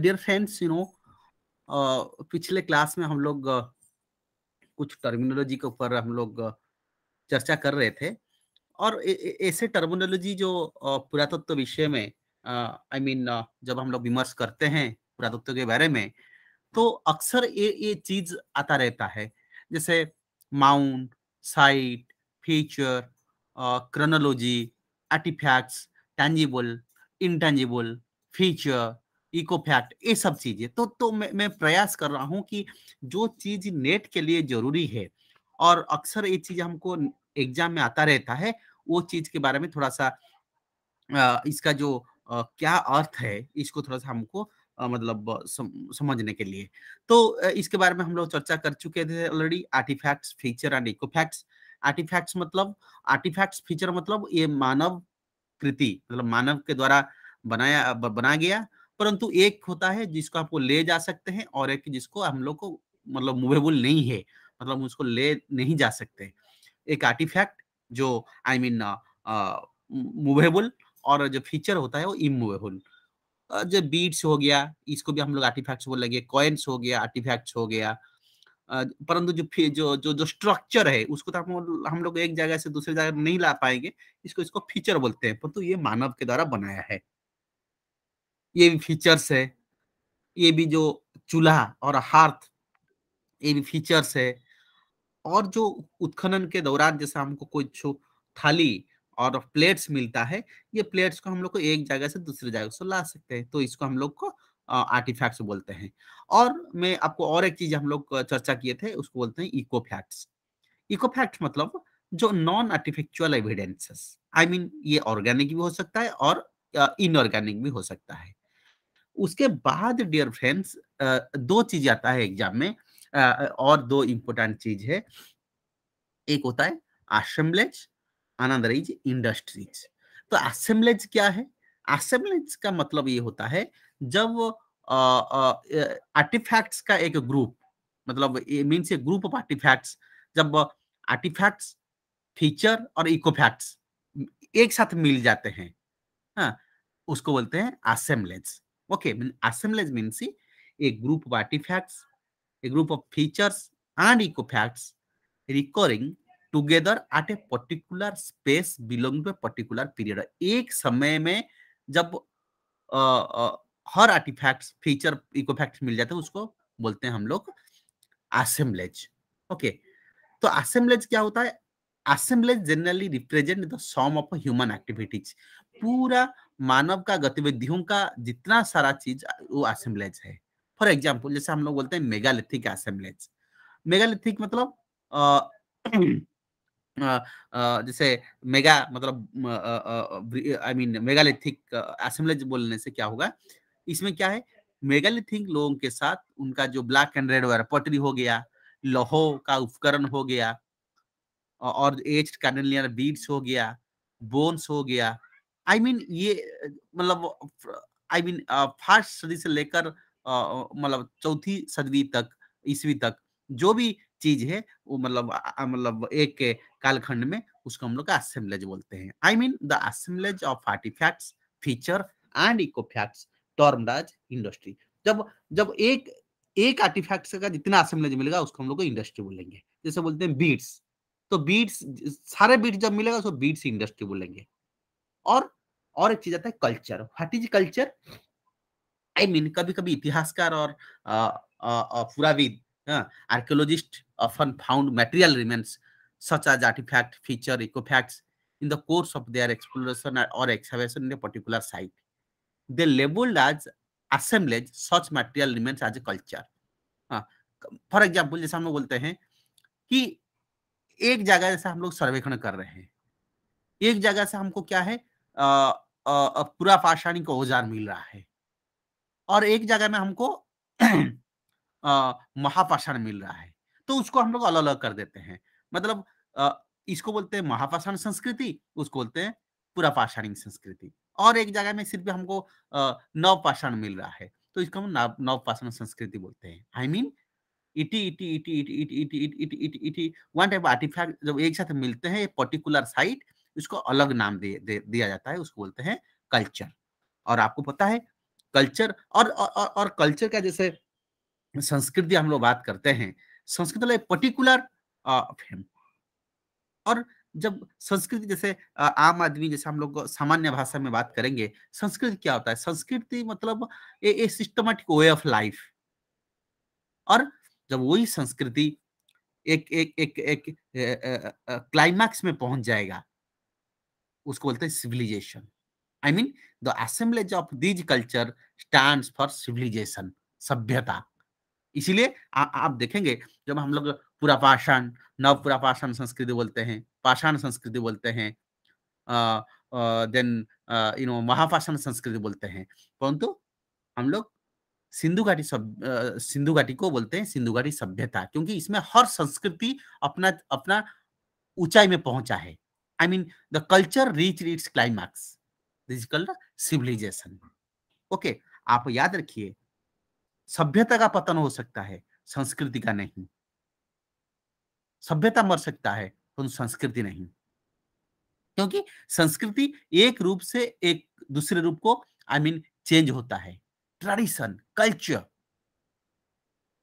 Dear friends you know पिछले class में हम लोग uh, कुछ टर्मिनोलॉजी के ऊपर हम लोग uh, चर्चा कर रहे थे और ऐसे टर्मिनोलॉजी जो uh, पुरातत्व तो विषय में I uh, mean mean, uh, जब हम लोग विमर्श करते हैं पुरातत्व तो के बारे में तो अक्सर ये ये चीज आता रहता है जैसे mound site feature chronology artefacts tangible intangible feature ecofact ये सब चीजें तो तो मैं, मैं प्रयास कर रहा हूँ कि जो चीज नेट के लिए जरूरी है और अक्सर ये चीज हमको एग्जाम में आता रहता है वो चीज के बारे में थोड़ा सा इसका जो क्या अर्थ है इसको थोड़ा सा हमको मतलब सम, समझने के लिए तो इसके बारे में हम लोग चर्चा कर चुके थे already artefacts feature and ecofacts artefacts मतलब आर्टिफैक्ट्स फीचर मतलब ये मानव कृति मतलब मानव के द्वारा बनाया बनाया गया परंतु एक होता है जिसको आपको ले जा सकते हैं और एक जिसको हम लोग को मतलब मूवेबल नहीं है मतलब उसको ले नहीं जा सकते एक आर्टिफैक्ट जो आई मीन मूवेबल और जो फीचर होता है वो इमूवेबल जो बीट्स हो गया इसको भी हम लोग आर्टिफैक्ट्स बोलेंगे कॉइन्स हो गया आर्टिफैक्ट्स हो गया परंतु जो जो जो जो स्ट्रक्चर है उसको तो हम हम लोग एक जगह से दूसरी जगह नहीं ला पाएंगे इसको इसको फीचर बोलते हैं परंतु ये मानव के द्वारा बनाया है ये भी फीचर्स है ये भी जो चूल्हा और हार्थ ये भी फीचर्स है और जो उत्खनन के दौरान जैसे हमको कोई छो थाली और प्लेट्स मिलता है ये प्लेट्स को हम लोग को एक जगह से दूसरे जगह से ला सकते हैं तो इसको हम लोग को आर्टिफैक्ट्स बोलते हैं और मैं आपको और एक चीज हम लोग चर्चा किए थे उसको बोलते हैं इको फैक्ट्स इको फैक्ट्स मतलब जो non artefactual evidences I mean ये ऑर्गेनिक भी हो सकता है और इनऑर्गेनिक भी हो सकता है उसके बाद डियर फ्रेंड्स दो चीज आता है एग्जाम में और दो इंपोर्टेंट चीज है एक होता है असेंबलेज अनदर इज इंडस्ट्रीज तो असेंबलेज क्या है असेंबलेज का मतलब ये होता है जब आर्टिफैक्ट्स का एक ग्रुप मतलब means a group of artefacts जब आर्टिफैक्ट्स फीचर और इकोफैक्ट्स एक साथ मिल जाते हैं हाँ उसको बोलते हैं assemblage Okay, assemblage means a group of artifacts, a group of features and ecofacts recurring together at a particular space belong to a particular period एक समय में जब आ, आ, हर आर्टिफैक्ट फीचर इकोफैक्ट मिल जाता है उसको बोलते हैं हम लोग असेंबलेज ओके तो असेंबलेज क्या होता है assemblage generally represent the sum of human activities पूरा मानव का गतिविधियों का जितना सारा चीज वो असेंबलेज है फॉर एग्जाम्पल जैसे हम लोग बोलते हैं मेगालिथिक असेंबलेज मेगालिथिक मतलब जैसे मेगा मतलब आई मीन मेगालिथिक असेंबलेज बोलने से क्या होगा इसमें क्या है मेगालिथिक लोगों के साथ उनका जो ब्लैक एंड रेड पटरी हो गया लोहो का उपकरण हो गया और एज कार्डलियर बीड्स हो गया बोन्स हो गया आई मीन ये मतलब आई मीन फर्स्ट सदी से लेकर मतलब चौथी सदी तक ईस्वी तक जो भी चीज है वो मतलब मतलब एक कालखंड में उसको हम लोग असेंबलेज बोलते हैं I mean the assemblage of artefacts feature and ecofacts term as industry जब जब एक एक आर्टिफैक्ट का जितना असेंबलेज मिलेगा उसको हम लोग इंडस्ट्री बोलेंगे जैसे बोलते हैं बीट्स तो बीट्स सारे बीट्स जब मिलेगा उसको बीट्स इंडस्ट्री बोलेंगे और और एक चीज आता है culture what is culture I mean कभी कभी इतिहासकार और पुराविद archaeologist often found material remains such as artefact feature ecofacts in the course of their exploration और excavation in a particular site they labelled as assemblage such material remains as a culture for example जैसे हम लोग बोलते हैं कि एक जगह जैसे हम लोग सर्वेक्षण कर रहे हैं एक जगह से हमको क्या है पूरा पाषाणी को औजार मिल रहा है और एक जगह में हमको महापाषाण मिल रहा है तो उसको हम लोग अलग अलग कर देते हैं मतलब आ, इसको बोलते हैं महापाषाण संस्कृति उसको बोलते हैं पूरा पाषाणिक संस्कृति और एक जगह में सिर्फ हमको नवपाषाण मिल रहा है तो इसको हम नव नवपाषाण संस्कृति बोलते हैं I mean it it it it it it it it it one type artefact जब एक साथ मिलते हैं पर्टिकुलर साइट इसको अलग नाम दे, दे, दिया जाता है उसको बोलते हैं कल्चर और आपको पता है कल्चर और और, और कल्चर का जैसे संस्कृति हम लोग बात करते हैं संस्कृत पर्टिकुलर फेम और जब संस्कृति जैसे आम आदमी जैसे हम लोग सामान्य भाषा में बात करेंगे संस्कृति क्या होता है संस्कृति मतलब a systematic way of life और जब वही संस्कृति एक एक एक एक क्लाइमैक्स में पहुंच जाएगा उसको बोलते हैं civilisation I mean the assemblage of these culture stand for civilisation सभ्यता इसीलिए आप देखेंगे जब हम लोग पुरापाषाण नव पुरापाषाण संस्कृति बोलते हैं पाषाण संस्कृति बोलते हैं देन यू नो महापाषाण संस्कृति बोलते हैं परंतु हम लोग सिंधु घाटी सब सिंधु घाटी को बोलते हैं सिंधु घाटी सभ्यता क्योंकि इसमें हर संस्कृति अपना अपना ऊंचाई में पहुंचा है I mean, the culture reached its climax. This is called civilization. Okay, आप याद रखिए सभ्यता का पतन हो सकता है संस्कृति का नहीं सभ्यता मर सकता है पर संस्कृति नहीं क्योंकि संस्कृति एक रूप से एक दूसरे रूप को आई मीन चेंज होता है ट्रेडिशन कल्चर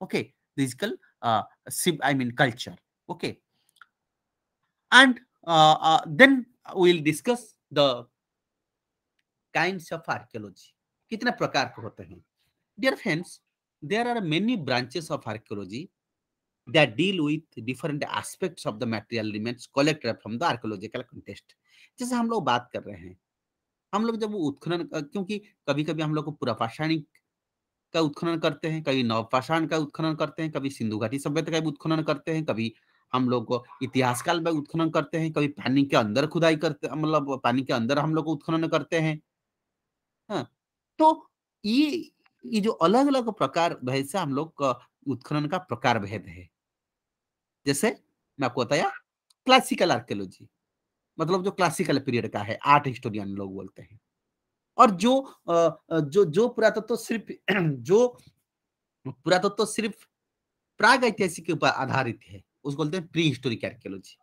ओके दिजिकल I mean culture okay and we will discuss the kinds of archaeology. कितने प्रकार के होते हैं dear friends there are many branches of archaeology that deal with different aspects of the material remains collected from the archaeological context जैसे हम लोग बात कर रहे हैं हम लोग जब उत्खनन क्योंकि कभी कभी हम लोग को पुरापाषाणिक का उत्खनन करते हैं कभी नवपाषाण का उत्खनन करते हैं कभी सिंधु घाटी सभ्यता का उत्खनन करते हैं कभी हम लोग इतिहास काल में उत्खनन करते हैं कभी पानी के अंदर खुदाई करते मतलब पानी के अंदर हम लोग उत्खनन करते हैं हाँ। तो ये ये जो अलग अलग प्रकार भेद से हम लोग उत्खनन का प्रकार भेद है जैसे मैं आपको बताया क्लासिकल आर्कियोलॉजी मतलब जो क्लासिकल पीरियड का है आर्ट हिस्टोरियन लोग बोलते हैं और जो जो जो पुरातत्व तो सिर्फ जो पुरातत्व तो सिर्फ प्राग ऐतिहासिक के ऊपर आधारित है उसको बोलते हैं प्री हिस्टोरिक आर्कियोलॉजी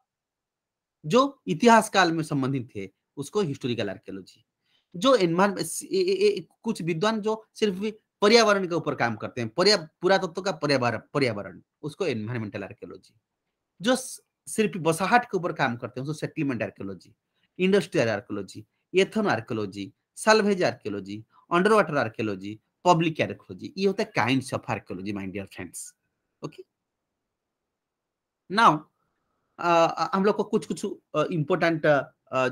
जो इतिहास काल में संबंधित थे उसको हिस्टोरिकल आर्कियोलॉजी जो एनवायरमेंट कुछ विद्वान जो सिर्फ पर्यावरण के ऊपर काम करते हैं पर्या पुरातत्व का पर्यावरण पर्यावरण उसको एनवायरमेंटल आर्कियोलॉजी जो सिर्फ बसाहट के ऊपर काम करते हैं उसको settlement archaeology industrial archaeology ethnoarchaeology salvage archaeology underwater archaeology public archaeology ये होता है kind of archaeology my dear friends okay now हम लोग को कुछ कुछ इम्पोर्टेंट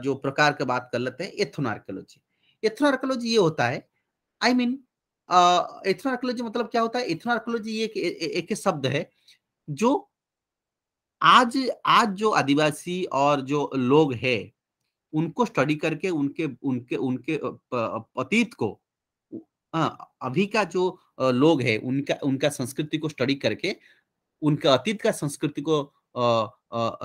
जो प्रकार के बात कर लेते हैं एथ्रोनार्कोलॉजी एथ्रोनार्कोलॉजी ये होता है आई मीन mean, एथ्रोनार्कोलॉजी मतलब क्या होता है एथ्रोनार्कोलॉजी ये एक शब्द है जो आज आज जो आदिवासी और जो लोग है उनको स्टडी करके उनके उनके उनके अतीत को अभी का जो लोग है उनका उनका संस्कृति को स्टडी करके उनके अतीत का संस्कृति को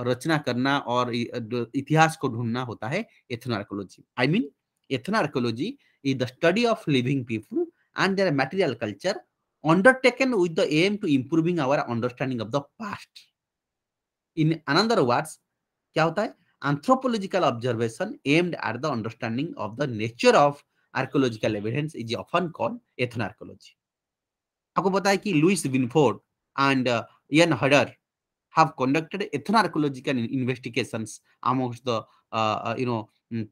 रचना करना और इतिहास को ढूंढना होता है ethnoarchaeology I mean ethnoarchaeology is the study of living people and their material culture undertaken with the aim to improving our understanding of the past in another words क्या होता है anthropological observation aimed at the understanding of the nature of archaeological evidence is often called ethnarchaeology आपको बताया कि Lewis Binford and Ian Hudder have conducted ethnarchaeological investigations amongst the uh, uh you know mm,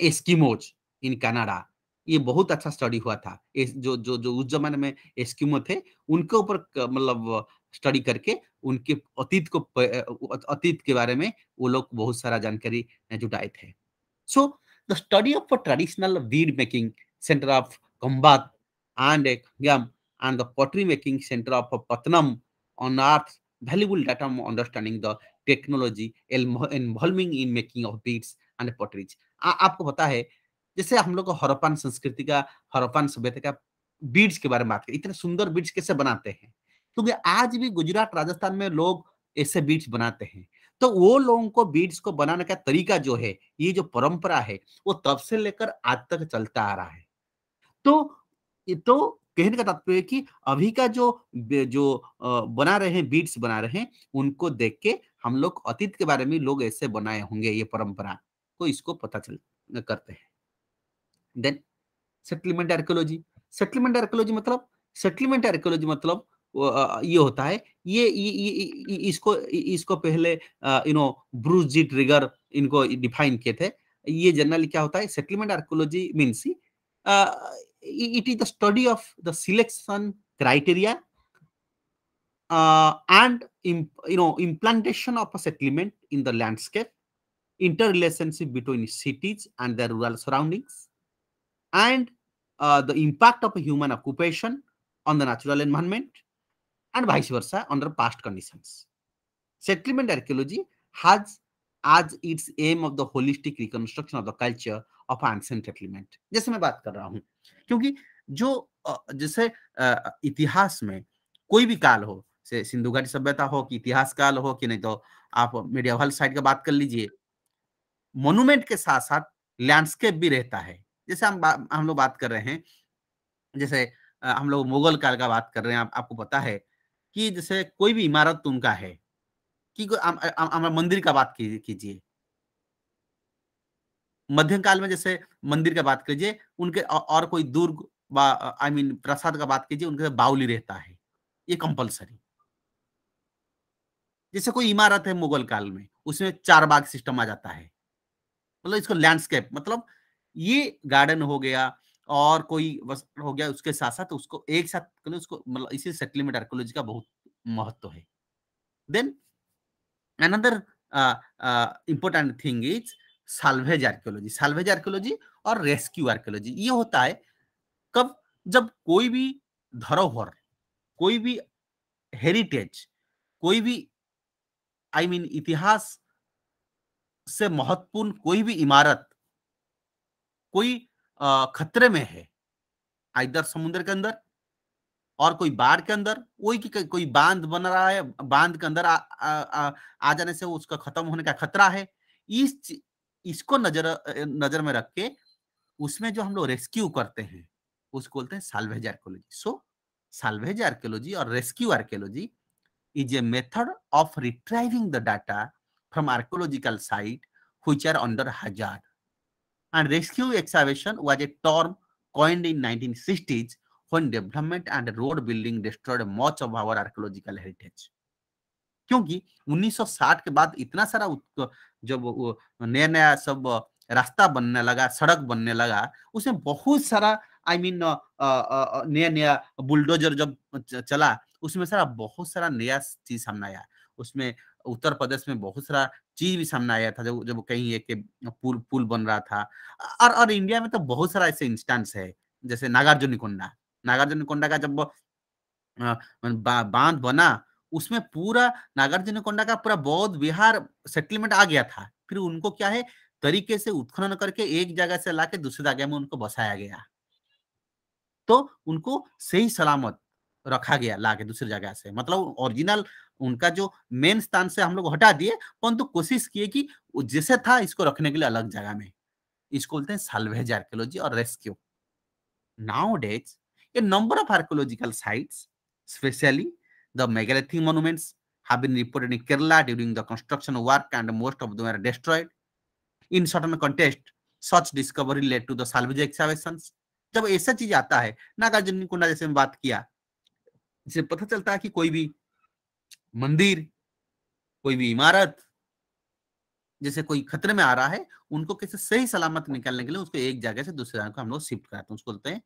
Eskimos in Canada. ये बहुत अच्छा study हुआ था इस जो जो जो उस जमाने में एस्क्यूमो थे उनके ऊपर मतलब स्टडी करके उनके अतीत को अतीत के बारे में वो लोग बहुत सारा जानकारी जुटाए थे so the study of traditional bead making centre of Khambhat and and the pottery making centre of Pattanam unearth valuable data on understanding the technology involving in making of beads and pottery आपको पता है जैसे हम लोग हरपान संस्कृति का हरपान सभ्यता का बीड्स के बारे में बात करें इतने सुंदर बीड्स कैसे बनाते हैं क्योंकि आज भी गुजरात राजस्थान में लोग ऐसे बीड्स बनाते हैं तो वो लोगों को बीड्स को बनाने का तरीका जो है ये जो परंपरा है वो तब से लेकर आज तक चलता आ रहा है तो तो कहने का तात्पर्य कि अभी का जो जो बना रहे हैं बीट्स बना रहे हैं उनको देख के हम लोग अतीत के बारे में लोग ऐसे बनाए होंगे ये परंपरा तो इसको पता चल करते हैं then settlement archaeology settlement archaeology मतलब सेटलमेंट आर्कोलॉजी मतलब ये होता है ये, ये, ये इसको इसको पहले you know Bruce G Trigger इनको डिफाइन किए थे ये जनरली क्या होता है settlement archaeology means it is the study of the selection criteria uh, and you know implantation of a settlement in the landscape interrelationship between cities and their rural surroundings and uh, the impact of human occupation on the natural environment and vice versa under past conditions settlement archaeology has as its aim of the holistic reconstruction of the culture of ancient settlement जैसे मैं बात कर रहा हूँ क्योंकि जो जैसे इतिहास में कोई भी काल हो से सिंधु घाटी सभ्यता हो कि इतिहास काल हो कि नहीं तो आप मीडिया हॉल साइड का बात कर लीजिए मोनूमेंट के साथ साथ लैंडस्केप भी रहता है जैसे हम हम लोग बात कर रहे हैं जैसे हम लोग मुगल काल का बात कर रहे हैं आप, आपको पता है कि जैसे कोई भी इमारत उनका है की मंदिर का बात कीजिए मध्यम काल में जैसे मंदिर का बात कीजिए उनके और कोई दुर्ग आई मीन प्रसाद का बात कीजिए उनके बाउली रहता है ये कंपलसरी जैसे कोई इमारत है मुगल काल में उसमें चार बाग सिस्टम आ जाता है मतलब इसको लैंडस्केप मतलब ये गार्डन हो गया और कोई हो गया उसके साथ साथ उसको एक साथ उसको मतलब इसी सेटलमेंट आर्कोलॉजी का बहुत महत्व है then another uh, uh, important thing is salvage archaeology salvage archaeology और रेस्क्यू आर्कियोलॉजी ये होता है कब जब कोई भी धरोहर कोई भी हेरिटेज कोई भी आई I मीन mean, इतिहास से महत्वपूर्ण कोई भी इमारत कोई आ, uh, खतरे में है आइधर समुद्र के अंदर और कोई बाढ़ के अंदर वही की कोई बांध बन रहा है बांध के अंदर आ, आ, आ, आ जाने से उसका खत्म होने का खतरा है इस इसको नजर नजर में रख के उसमें जो हम लोग रेस्क्यू करते हैं उसको बोलते हैं salvage archaeology so salvage archaeology और rescue archaeology is a method of retrieving the data from archaeological site are under hazard and rescue excavation was a term term coined in 1960s when development and road building destroyed much of our archaeological heritage. क्योंकि 1960 के बाद इतना सारा जब नया नया सब रास्ता बनने लगा सड़क बनने लगा उसमें बहुत सारा आई मीन नया नया बुलडोजर जब चला उसमें सारा बहुत सारा नया चीज सामने आया उसमें उत्तर प्रदेश में बहुत सारा चीज भी सामने आया था जब जब कहीं एक पुल पुल बन रहा था और और इंडिया में तो बहुत सारा ऐसे इंस्टेंस है जैसे नागार्जुन निकुंडा नागार्जुन कोंडा का जब बांध बना उसमें पूरा नागार्जुन कोंडा का पूरा बौद्ध विहार सेटलमेंट आ गया था फिर उनको क्या है तरीके से उत्खनन करके एक जगह से लाके दूसरी जगह में उनको बसाया गया तो उनको सही सलामत रखा गया लाके दूसरी जगह से मतलब ओरिजिनल उनका जो मेन स्थान से हम लोग हटा दिए परंतु तो कोशिश किए कि जैसे था इसको रखने के लिए अलग जगह में इसको बोलते हैं सालवेज आर्कियोलॉजी और rescue nowadays A number of archaeological sites, especially the megalithic monuments, have been reported in Kerala during the construction work and most of them were destroyed. In certain context, such discovery led to the salvage excavations. जब ऐसा चीज आता है नागार्जुन कुंडा जैसे मैं बात किया जिसे पता चलता है कि कोई भी मंदिर कोई भी इमारत जैसे कोई खतरे में आ रहा है उनको कैसे सही सलामत निकालने के लिए उसको एक जगह से दूसरे जगह को हम लोग शिफ्ट कराते हैं उसको बोलते हैं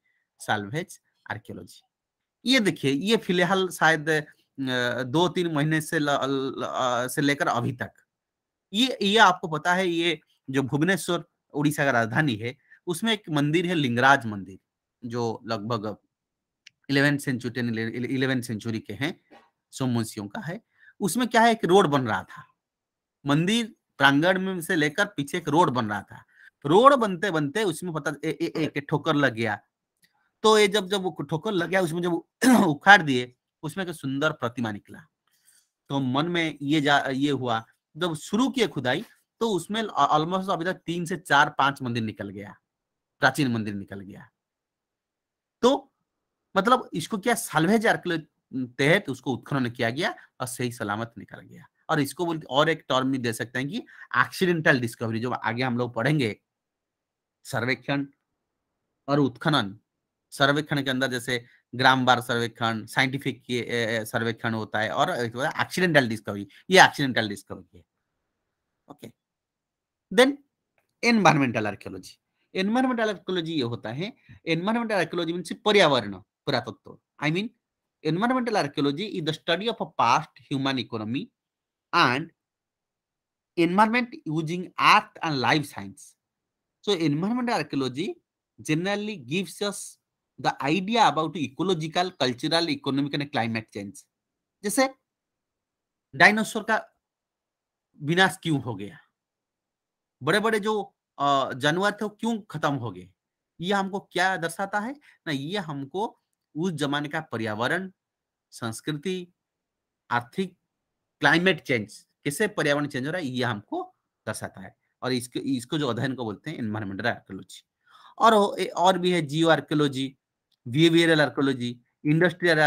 साल्वेज आर्कियोलॉजी ये देखिए ये फिलहाल शायद दो तीन महीने से ल, ल, ल, से लेकर अभी तक ये ये आपको पता है ये जो भुवनेश्वर उड़ीसा का राजधानी है उसमें एक मंदिर है लिंगराज मंदिर जो लगभग इलेवेंथ सेंचुरी इलेवेंथ सेंचुरी के हैं सोमवंशियों का है उसमें क्या है एक रोड बन रहा था मंदिर प्रांगण में से लेकर पीछे एक रोड बन रहा था रोड बनते बनते उसमें पता ए, ए, एक ठोकर लग गया तो ये जब जब वो ठोकर लग गया उसमें जब उखाड़ दिए उसमें एक सुंदर प्रतिमा निकला तो मन में ये जा ये हुआ जब शुरू किए खुदाई तो उसमें ऑलमोस्ट अभी तक तीन से चार पांच मंदिर निकल गया प्राचीन मंदिर निकल गया तो मतलब इसको क्या सालवेज के तहत उसको उत्खनन किया गया और सही सलामत निकल गया और इसको बोलते और एक टर्म भी दे सकते हैं कि एक्सीडेंटल डिस्कवरी जो आगे हम लोग पढ़ेंगे सर्वेक्षण और उत्खनन सर्वेक्षण के अंदर जैसे ग्राम बार सर्वेक्षण साइंटिफिक सर्वेक्षण होता है और एक्सीडेंटल डिस्कवरी ये एक्सीडेंटल डिस्कवरी है okay then environmental archaeology environmental archaeology ये होता है एनवायरमेंटल आर्कियोलॉजी मीन्स पर्यावरण पुरातत्व I mean environmental archaeology is the study of a past human economy and environment using earth and life science so environmental archaeology generally gives us the idea about ecological, cultural, economic, and climate change. जैसे dinosaur का विनाश क्यों हो गया बड़े बड़े जो जानवर थे क्यों खत्म हो गए ये हमको क्या दर्शाता है ना ये हमको उस जमाने का पर्यावरण संस्कृति आर्थिक क्लाइमेट चेंज कैसे पर्यावरण चेंज हो रहा है ये हमको दर्शाता है और इसको इसको जो अध्ययन को बोलते हैं एनवायरमेंटल आर्कोलॉजी और और भी है geoarchaeology behavioural archaeology industrial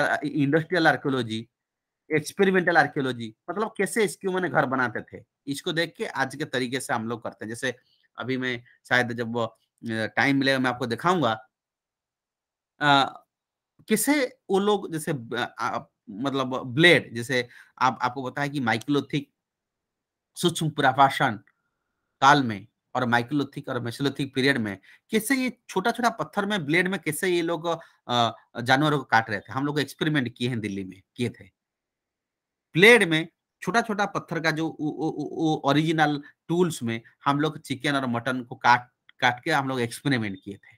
industrial archaeology experimental archaeology मतलब कैसे इसकी मैंने घर बनाते थे इसको देख के आज के तरीके से हम लोग करते हैं जैसे अभी मैं शायद जब टाइम मिलेगा मैं आपको दिखाऊंगा कैसे वो लोग जैसे आ, मतलब ब्लेड जैसे आप आपको बताया कि माइक्रोथिक सूक्ष्म प्रापाषण काल में और माइक्रोलिथिक और मेसोलिथिक पीरियड में कैसे ये छोटा छोटा पत्थर में ब्लेड में कैसे ये लोग जानवरों को काट रहे थे हम लोग एक्सपेरिमेंट किए हैं दिल्ली में किए थे ब्लेड में छोटा छोटा पत्थर का जो ओरिजिनल टूल्स में हम लोग चिकन और मटन को काट काट के हम लोग एक्सपेरिमेंट किए थे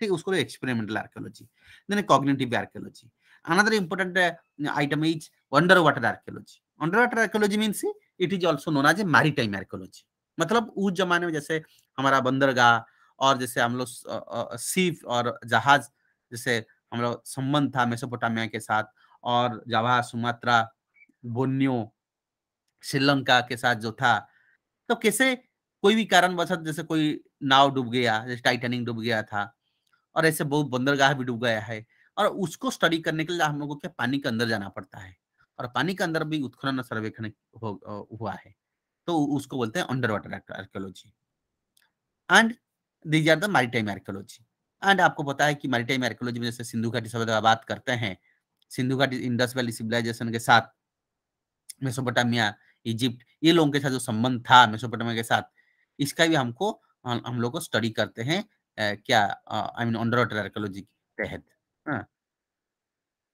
ठीक उसको experimental archaeology then cognitive archaeology another important uh, item is underwater archaeology underwater archaeology means it is also known as a maritime archaeology मतलब उस जमाने में जैसे हमारा बंदरगाह और जैसे हम लोग सीप और जहाज जैसे हम लोग संबंध था मेसोपोटामिया के साथ और जवाहर सुमात्रा बोनियो श्रीलंका के साथ जो था तो कैसे कोई भी कारणवशत जैसे कोई नाव डूब गया जैसे टाइटेनिक डूब गया था और ऐसे बहुत बंदरगाह भी डूब गया है और उसको स्टडी करने के लिए हम लोगों के पानी के अंदर जाना पड़ता है और पानी के अंदर भी उत्खनन सर्वेक्षण हुआ है तो उसको बोलते हैं underwater archaeology and these are the maritime archaeology and आपको पता है कि मैरिटाइम आर्कियोलॉजी में जैसे सिंधु घाटी सभ्यता बात करते हैं सिंधु घाटी इंडस वैली सिविलाइजेशन के साथ मेसोपोटामिया इजिप्ट ये लोगों के साथ जो संबंध था मेसोपोटामिया के साथ इसका भी हमको हम लोग को स्टडी करते हैं क्या I mean underwater archaeology के तहत हाँ।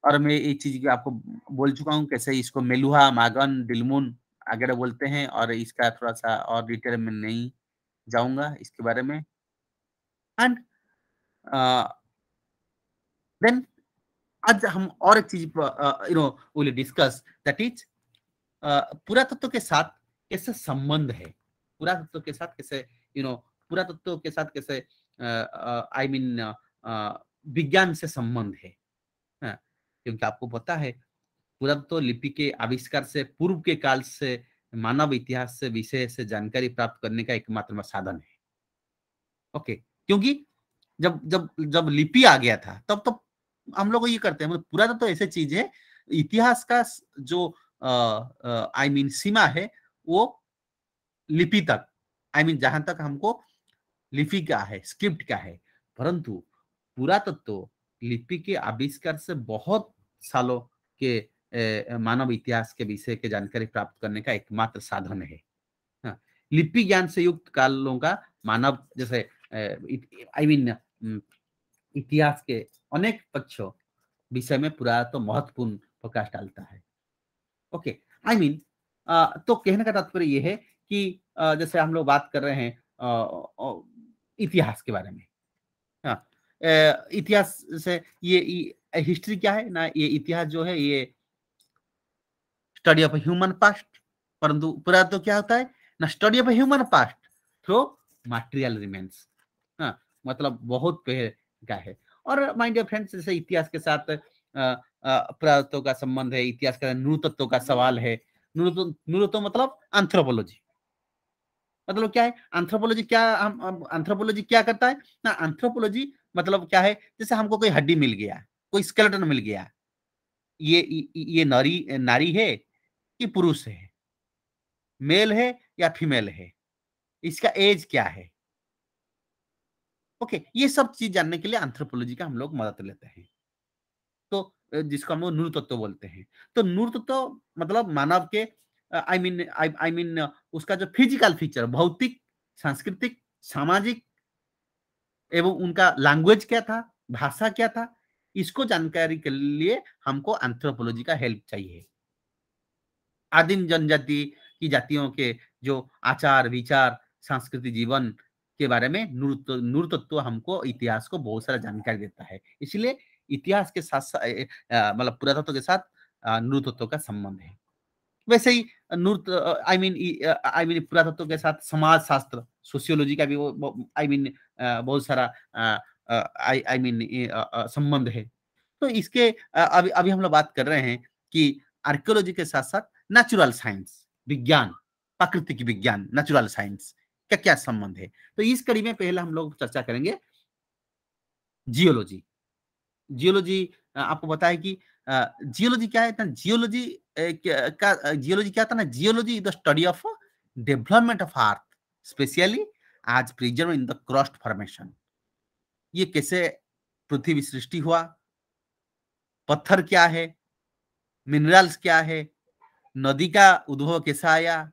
और मैं ये चीज आपको बोल चुका हूँ कैसे इसको मेलुहा मागन डिलमुन अगर बोलते हैं और इसका थोड़ा सा और डिटेल में नहीं जाऊंगा इसके बारे में एंड देन आज हम और एक चीज you know will discuss that is पुरातत्व के साथ कैसे संबंध है पुरातत्व के साथ कैसे यू नो पुरातत्व के साथ कैसे आई मीन विज्ञान से संबंध है हाँ, क्योंकि आपको पता है पुरातत्व लिपि के आविष्कार से पूर्व के काल से मानव इतिहास से विषय से जानकारी प्राप्त करने का एकमात्र साधन है ओके क्योंकि जब जब जब लिपि आ गया था तब तो हम लोग ये करते हैं मतलब पुरातत्व तो ऐसे चीज है इतिहास का जो आई मीन सीमा है वो लिपि तक आई मीन जहां तक हमको लिपि का है स्क्रिप्ट का है परंतु पुरातत्व तो लिपि के आविष्कार से बहुत सालों के मानव इतिहास के विषय के जानकारी प्राप्त करने का एकमात्र साधन है हाँ, लिपि ज्ञान से युक्त कालों का मानव जैसे आई मीन इतिहास के अनेक पक्षों विषय में पूरा तो महत्वपूर्ण प्रकाश डालता है ओके आई मीन तो कहने का तात्पर्य यह है कि आ, जैसे हम लोग बात कर रहे हैं इतिहास के बारे में हाँ इतिहास से ये, ये हिस्ट्री क्या है ना ये इतिहास जो है ये स्टडी ऑफ ह्यूमन पास्ट परंतु पूरा तो क्या होता है ना study of human past through material remains मतलब बहुत पहले का है और माइंड डियर फ्रेंड्स जैसे इतिहास के साथ पुरातत्व का संबंध है इतिहास का नृतत्व का सवाल है नृतत्व मतलब एंथ्रोपोलॉजी मतलब क्या है एंथ्रोपोलॉजी क्या हम एंथ्रोपोलॉजी क्या करता है ना एंथ्रोपोलॉजी मतलब क्या है जैसे हमको कोई हड्डी मिल गया कोई स्केलेटन मिल गया ये, ये नारी नारी है कि पुरुष है मेल है या फीमेल है इसका एज क्या है ओके okay, ये सब चीज जानने के लिए आंथ्रोपोलॉजी का हम लोग मदद लेते हैं तो जिसको हम लोग नूर तत्व बोलते हैं तो नूर तत्व मतलब मानव के आई मीन आई मीन उसका जो फिजिकल फीचर भौतिक सांस्कृतिक सामाजिक एवं उनका लैंग्वेज क्या था भाषा क्या था इसको जानकारी के लिए हमको एंथ्रोपोलॉजी का हेल्प चाहिए आदिम जनजाति की जातियों के जो आचार विचार सांस्कृतिक जीवन के बारे में नूर तत्व हमको इतिहास को बहुत सारा जानकारी देता है इसलिए इतिहास के साथ मतलब पुरातत्व के साथ नूर का संबंध है वैसे ही नूर आई मीन आई मीन पुरातत्व के साथ समाज शास्त्र सोशियोलॉजी का भी वो आई मीन बहुत सारा आई मीन संबंध है तो इसके अभी अभी हम लोग बात कर रहे हैं कि आर्कियोलॉजी के साथ साथ नेचुरल साइंस विज्ञान प्राकृतिक विज्ञान नेचुरल साइंस का क्या संबंध है तो इस कड़ी में पहले हम लोग चर्चा करेंगे जियोलॉजी जियोलॉजी आपको बताए कि जियोलॉजी क्या है ना जियोलॉजी का जियोलॉजी क्या था ना geology is the study of development of earth specially as preserve in the crust formation ये कैसे पृथ्वी सृष्टि हुआ पत्थर क्या है मिनरल्स क्या है नदी का उद्भव कैसा आया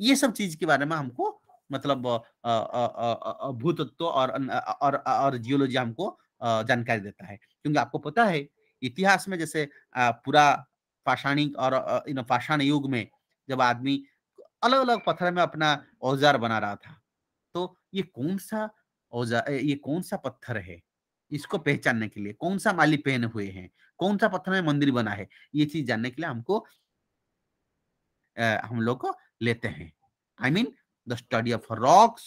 ये सब चीज के बारे में हमको मतलब भूतत्व और और और जियोलॉजी हमको जानकारी देता है क्योंकि आपको पता है इतिहास में जैसे पूरा पाषाणिक और इन पाषाण युग में जब आदमी अलग अलग पत्थर में अपना औजार बना रहा था तो ये कौन सा औजार ये कौन सा पत्थर है इसको पहचानने के लिए कौन सा माली पहने हुए हैं कौन सा पत्थर में मंदिर बना है ये चीज जानने के लिए हमको हम लोग को लेते हैं I mean the study of rocks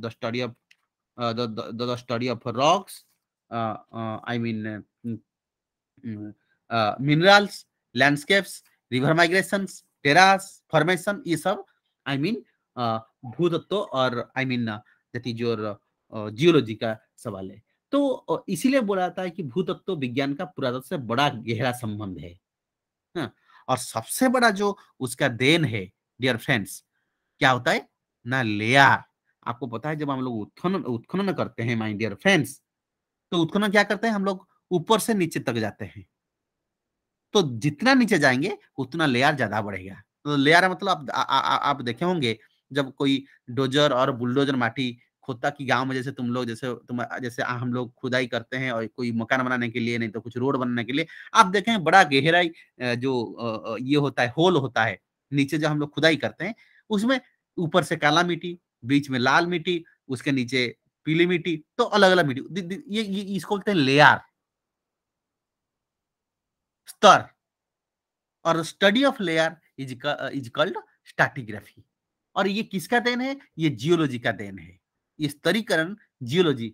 the study of the study of rocks I mean minerals landscapes river migration terrace formation ये सब आई मीन भूतत्व और आई मीन दैट जो जियोलॉजी का सवाल है तो इसीलिए बोला जाता है कि भूतत्व विज्ञान का पुरातत्व से बड़ा गहरा संबंध है और सबसे बड़ा जो उसका देन है डियर फ्रेंड्स क्या होता है ना लेया आपको पता है जब हम लोग उत्खनन उत्खनन करते हैं माई डियर फ्रेंड्स तो उत्खनन क्या करते हैं हम लोग ऊपर से नीचे तक जाते हैं तो जितना नीचे जाएंगे उतना लेयर ज्यादा बढ़ेगा तो लेयर मतलब आप आ, आ, आप देखे होंगे जब कोई डोजर और बुलडोजर माटी होता कि गांव में जैसे तुम लोग जैसे तुम जैसे हम लोग खुदाई करते हैं और कोई मकान बनाने के लिए नहीं तो कुछ रोड बनाने के लिए आप देखें बड़ा गहराई जो ये होता है होल होता है नीचे जो हम लोग खुदाई करते हैं उसमें ऊपर से काला मिट्टी बीच में लाल मिट्टी उसके नीचे पीली मिट्टी तो अलग अलग मिट्टी ये, ये इसको बोलते हैं लेयर स्तर और study of layer is is called stratigraphy और ये किसका देन है ये जियोलॉजी का देन है स्तरीकरण जियोलॉजी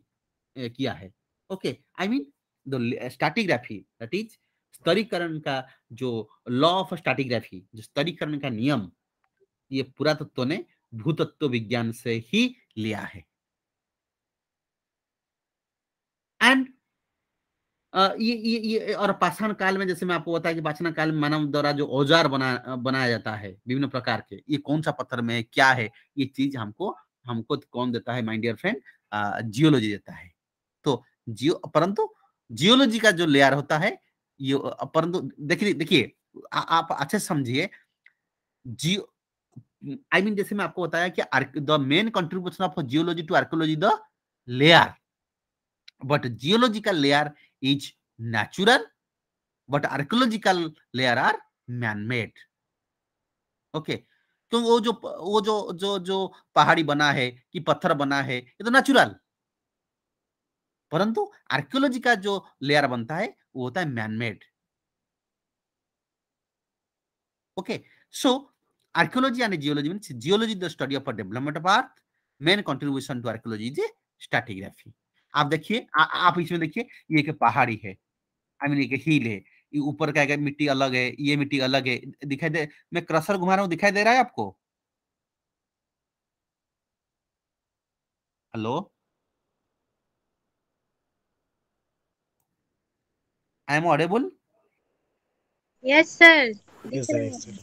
किया है okay I mean the that is स्तरीकरण का जो लॉ ऑफ स्टैटिग्राफी जो स्तरीकरण का नियम ये पुरातत्व ने भूतत्व विज्ञान से ही लिया है एंड ये, ये ये और पाषाण काल में जैसे मैं आपको बताया कि पाषाण काल में मानव द्वारा जो औजार बना बनाया जाता है विभिन्न प्रकार के ये कौन सा पत्थर में क्या है ये चीज हमको हमको कौन देता है माई डियर फ्रेंड जियोलॉजी देता है तो जियो परंतु जियोलॉजी का जो लेयर होता है ये परंतु देखिए देखिए आप अच्छे समझिए जियो आई मीन जैसे मैं आपको बताया कि the main contribution of geology to archaeology the layer but geological layer is natural but archaeological layer are man made okay तो वो जो वो जो जो जो पहाड़ी बना है कि पत्थर बना है ये तो नेचुरल परंतु आर्कियोलॉजी का जो लेयर बनता है वो होता है manmade okay so archaeology and geology means geology the study of a development of earth main contribution to archaeology is stratigraphy आप देखिए आप इसमें देखिए ये एक पहाड़ी है आई मीन एक हिल है ऊपर क्या क्या मिट्टी अलग है ये मिट्टी अलग है दिखाई दे मैं क्रसर घुमा रहा हूँ दिखाई दे रहा है आपको hello I am audible yes sir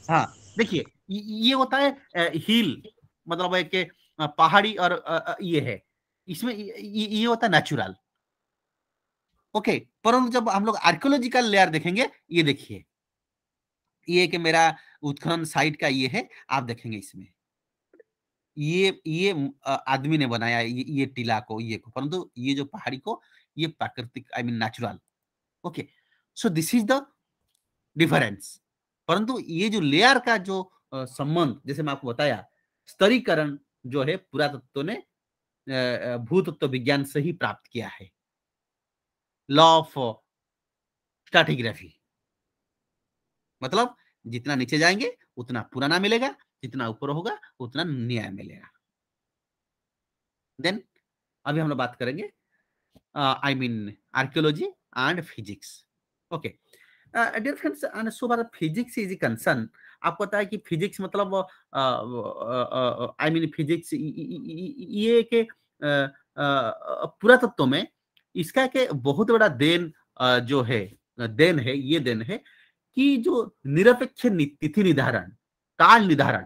हाँ देखिए ये होता है हिल मतलब एक पहाड़ी और ये है इसमें ये होता है नेचुरल ओके परंतु जब हम लोग आर्कियोलॉजिकल लेयर देखेंगे ये देखिए ये कि मेरा उत्खनन साइट का ये है आप देखेंगे इसमें ये ये आदमी ने बनाया ये, ये टीला को ये को परंतु ये जो पहाड़ी को ये प्राकृतिक I mean natural okay so this is the difference परंतु ये जो लेयर का जो संबंध जैसे मैं आपको बताया स्तरीकरण जो है पुरातत्व ने भूतत्व विज्ञान से ही प्राप्त किया है लॉ ऑफ स्टार्टिग्राफी मतलब जितना नीचे जाएंगे उतना पुराना मिलेगा जितना ऊपर होगा उतना न्याय मिलेगा देन अभी हम लोग बात करेंगे I mean archaeology and physics okay dear friends so far physics is concern आपको पता है कि फिजिक्स मतलब आई मीन फिजिक्स ये के पुरातत्व तत्व में इसका के बहुत बड़ा देन जो है देन है ये देन है कि जो निरपेक्ष तिथि निर्धारण काल निर्धारण